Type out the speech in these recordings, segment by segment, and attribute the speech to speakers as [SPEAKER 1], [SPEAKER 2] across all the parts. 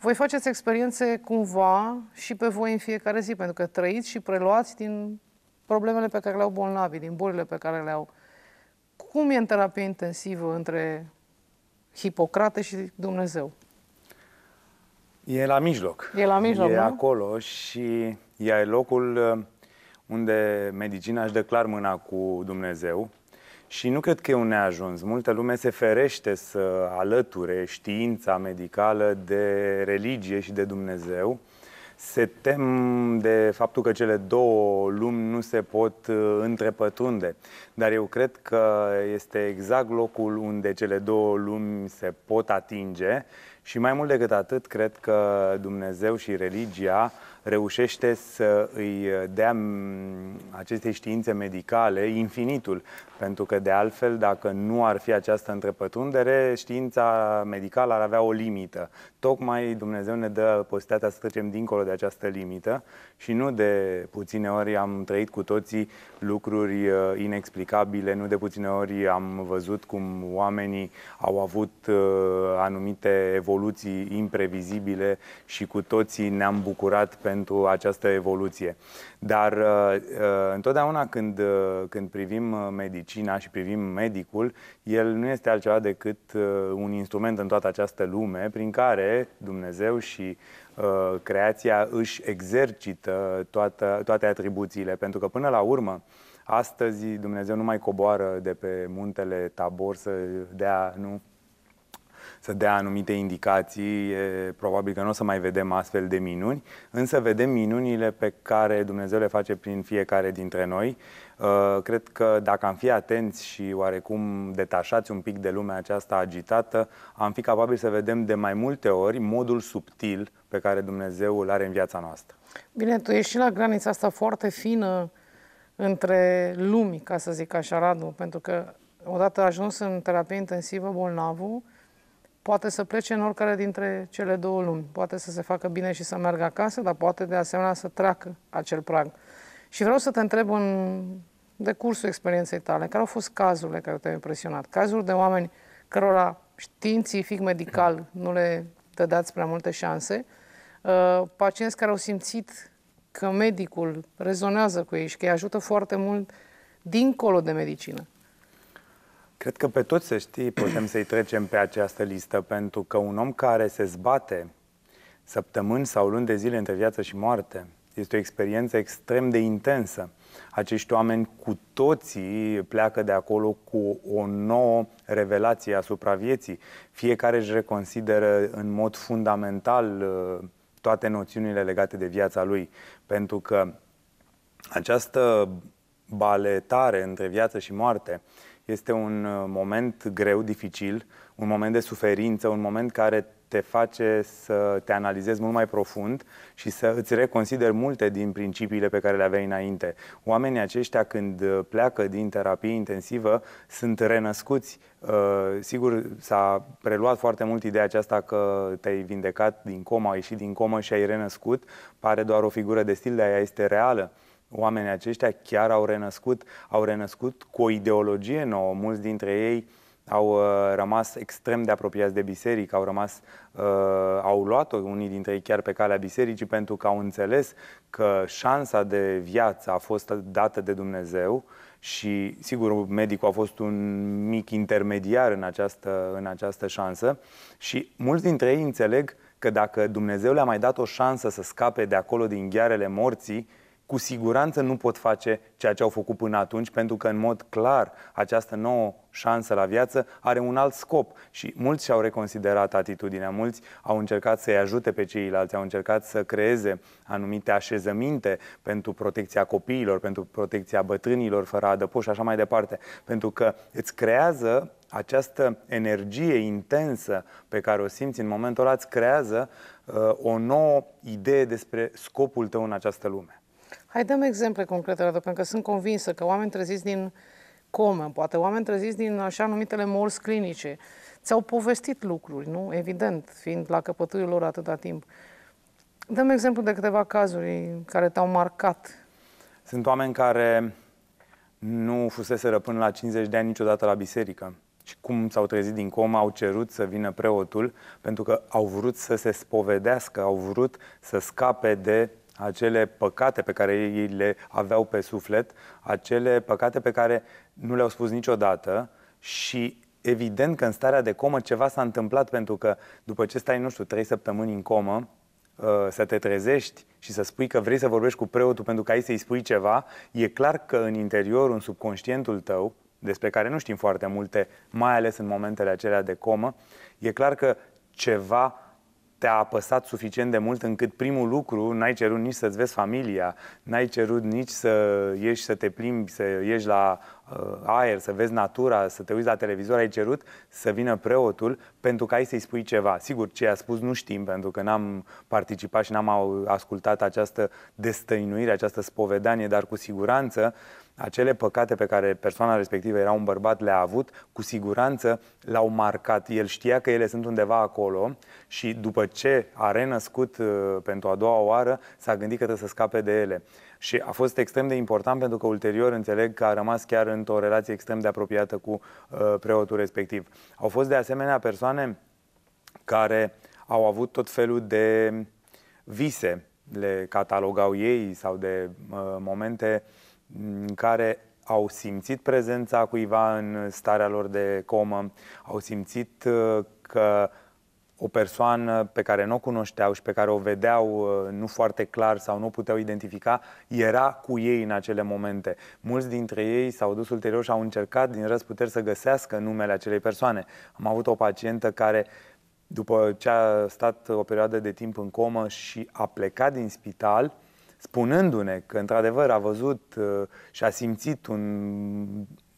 [SPEAKER 1] voi faceți experiențe cumva și pe voi în fiecare zi, pentru că trăiți și preluați din problemele pe care le-au bolnavii, din bolile pe care le-au. Cum e în terapie intensivă între Hipocrate și Dumnezeu?
[SPEAKER 2] E la mijloc. E la mijloc, E nu? acolo și e locul uh, unde medicina își dă clar mâna cu Dumnezeu și nu cred că e un neajuns. Multă lume se ferește să alăture știința medicală de religie și de Dumnezeu. Se tem de faptul că cele două lumi nu se pot uh, întrepătunde. Dar eu cred că este exact locul unde cele două lumi se pot atinge și mai mult decât atât, cred că Dumnezeu și religia reușește să îi dea mm, aceste științe medicale infinitul, pentru că de altfel, dacă nu ar fi această întrepătrundere, știința medicală ar avea o limită. Tocmai Dumnezeu ne dă posibilitatea să trecem dincolo de această limită și nu de puține ori am trăit cu toții lucruri uh, inexplicabile, nu de puține ori am văzut cum oamenii au avut uh, anumite evoluții imprevizibile și cu toții ne-am bucurat pentru pentru această evoluție. Dar uh, uh, întotdeauna când, uh, când privim medicina și privim medicul, el nu este altceva decât un instrument în toată această lume prin care Dumnezeu și creația își exercită toată, toate atribuțiile. Pentru că până la urmă, Astăzi Dumnezeu nu mai coboară de pe muntele Tabor să dea nu, să dea anumite indicații, e, probabil că nu o să mai vedem astfel de minuni, însă vedem minunile pe care Dumnezeu le face prin fiecare dintre noi. Uh, cred că dacă am fi atenți și oarecum detașați un pic de lumea aceasta agitată, am fi capabili să vedem de mai multe ori modul subtil pe care Dumnezeu îl are în viața noastră.
[SPEAKER 1] Bine, tu ești și la granița asta foarte fină între lumi, ca să zic așa, Radu, pentru că odată ajuns în terapie intensivă bolnavul, poate să plece în oricare dintre cele două luni. Poate să se facă bine și să meargă acasă, dar poate de asemenea să treacă acel prag. Și vreau să te întreb în decursul experienței tale, care au fost cazurile care te-au impresionat? Cazuri de oameni cărora științific, medical, nu le dați prea multe șanse, uh, pacienți care au simțit că medicul rezonează cu ei și că îi ajută foarte mult dincolo de medicină.
[SPEAKER 2] Cred că pe toți, să știi, putem să-i trecem pe această listă, pentru că un om care se zbate săptămâni sau luni de zile între viață și moarte este o experiență extrem de intensă. Acești oameni cu toții pleacă de acolo cu o nouă revelație asupra vieții. Fiecare își reconsideră în mod fundamental uh, toate noțiunile legate de viața lui, pentru că această baletare între viață și moarte uh, este un uh, moment greu, dificil, un moment de suferință, un moment care te face să te analizezi mult mai profund și să îți reconsideri multe din principiile pe care le aveai înainte. Oamenii aceștia, când uh, pleacă din terapie intensivă, sunt renăscuți. Uh, sigur, s-a preluat foarte mult ideea aceasta că te-ai vindecat din coma, ai ieșit din comă și ai renăscut. Pare doar o figură de stil, de aia este reală. Oamenii aceștia chiar au renăscut, au renăscut cu o ideologie nouă. Mulți dintre ei au uh, rămas extrem de apropiați de biserică, au rămas, uh, au luat-o unii dintre ei chiar pe calea bisericii pentru că au înțeles că șansa de viață a fost dată de Dumnezeu și, sigur, medicul a fost un mic intermediar în această, în această șansă și mulți dintre ei înțeleg că dacă Dumnezeu le-a mai dat o șansă să scape de acolo din ghearele morții, cu siguranță nu pot face ceea ce au făcut până atunci, pentru că, în mod clar, această nouă șansă la viață are un alt scop și mulți și-au reconsiderat atitudinea, mulți au încercat să-i ajute pe ceilalți, au încercat să creeze anumite așezăminte pentru protecția copiilor, pentru protecția bătrânilor fără adăpost și așa mai departe, pentru că îți creează această energie intensă pe care o simți în momentul ăla îți creează uh, o nouă idee despre scopul tău în această lume.
[SPEAKER 1] Hai dăm exemple concrete, Radu, pentru că sunt convinsă că oameni treziți din comă, poate oameni treziți din așa numitele morți clinice, ți-au povestit lucruri, nu? Evident, fiind la căpătuiul lor atâta timp. Dăm exemplu de câteva cazuri care te-au marcat.
[SPEAKER 2] Sunt oameni care nu fuseseră până la 50 de ani niciodată la biserică. Și cum s-au trezit din comă, au cerut să vină preotul pentru că au vrut să se spovedească, au vrut să scape de acele păcate pe care ei le aveau pe suflet, acele păcate pe care nu le-au spus niciodată și evident că în starea de comă ceva s-a întâmplat pentru că după ce stai, nu știu, trei săptămâni în comă, uh, să te trezești și să spui că vrei să vorbești cu preotul pentru că ai să-i spui ceva, e clar că în interior, în subconștientul tău, despre care nu știm foarte multe, mai ales în momentele acelea de comă, e clar că ceva te-a apăsat suficient de mult încât primul lucru, n-ai cerut nici să-ți vezi familia, n-ai cerut nici să ieși să te plimbi, să ieși la uh, aer, să vezi natura, să te uiți la televizor, ai cerut să vină preotul pentru că ai să-i spui ceva. Sigur, ce a spus nu știm, pentru că n-am participat și n-am ascultat această destăinuire, această spovedanie, dar cu siguranță uh, acele păcate pe care persoana respectivă era un bărbat le-a avut, cu siguranță l-au marcat. El știa că ele sunt undeva acolo și după ce a renăscut uh, pentru a doua oară, s-a gândit că trebuie să scape de ele. Și a fost extrem de important pentru că ulterior înțeleg că a rămas chiar într-o relație extrem de apropiată cu uh, preotul respectiv. Au fost de asemenea persoane care au avut tot felul de vise, le catalogau ei sau de uh, momente uh, Mm, care au simțit prezența cuiva în starea lor de comă, au simțit uh, că o persoană pe care nu o cunoșteau și pe care o vedeau uh, nu foarte clar sau nu o puteau identifica, era cu ei în acele momente. Mulți dintre ei s-au dus ulterior și au încercat din răzputeri să găsească numele acelei persoane. Am avut o pacientă care, după ce a stat o perioadă de timp în comă și a plecat din spital, spunându-ne că într-adevăr a văzut uh, și a simțit un,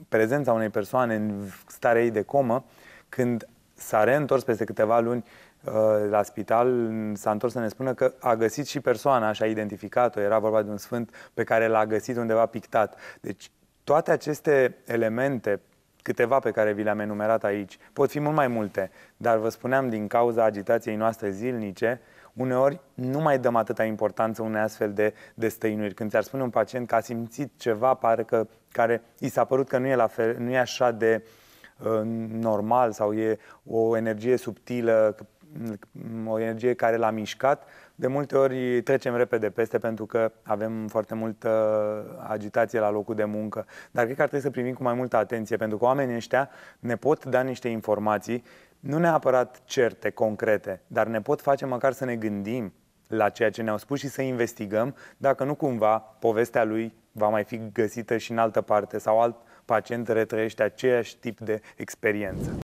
[SPEAKER 2] prezența unei persoane în starea ei de comă, când s-a reîntors peste câteva luni uh, la spital, s-a întors să ne spună că a găsit și persoana și a identificat-o. Era vorba de un sfânt pe care l-a găsit undeva pictat. Deci toate aceste elemente câteva pe care vi le-am enumerat aici. Pot fi mult mai multe, dar vă spuneam, din cauza agitației noastre zilnice, uneori nu mai dăm atâta importanță unei astfel de, de Când ți-ar spune un pacient că a simțit ceva parcă, care i s-a părut că nu e, la fel, nu e așa de uh, normal sau e o energie subtilă o energie care l-a mișcat. De multe ori trecem repede peste pentru că avem foarte multă agitație la locul de muncă, dar cred că ar trebui să primim cu mai multă atenție pentru că oamenii ăștia ne pot da niște informații, nu neapărat certe, concrete, dar ne pot face măcar să ne gândim la ceea ce ne-au spus și să investigăm dacă nu cumva povestea lui va mai fi găsită și în altă parte sau alt pacient retrăiește aceeași tip de experiență.